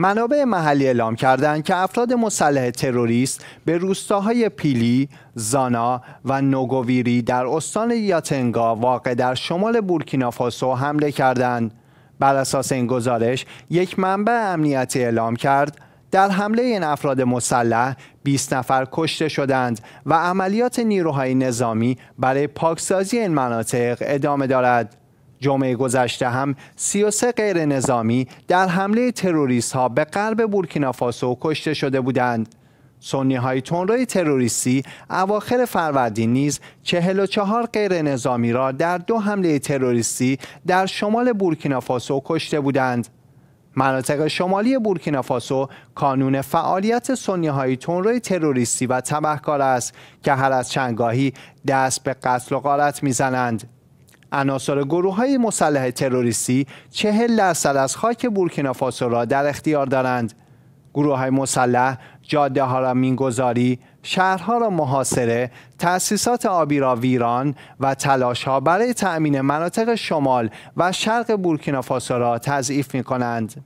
منابع محلی اعلام کردند که افراد مسلح تروریست به روستاهای پیلی، زانا و نوگویری در استان یاتنگا واقع در شمال بورکینافاسو حمله کردند. بر اساس این گزارش، یک منبع امنیتی اعلام کرد در حمله این افراد مسلح 20 نفر کشته شدند و عملیات نیروهای نظامی برای پاکسازی این مناطق ادامه دارد. جمعه گذشته هم 33 غیر نظامی در حمله تروریست ها به غرب بورکینافاسو کشته شده بودند. سنی های تروریستی اواخر فروردین نیز 44 غیر نظامی را در دو حمله تروریستی در شمال بورکینافاسو کشته بودند. مناطق شمالی بورکینافاسو کانون فعالیت سنی های تروریستی و تبهکار است که هر از چندگاهی دست به قتل و غارت میزنند. عناصر گروه های مسلح تروریستی چهل درصد از خاک بورکینافاسو را در اختیار دارند گروه های مسلح جاده ها را مینگذاری شهرها را محاصره تأسیسات آبی را ویران و تلاش ها برای تأمین مناطق شمال و شرق بورکینافاسو را تضعیف می کنند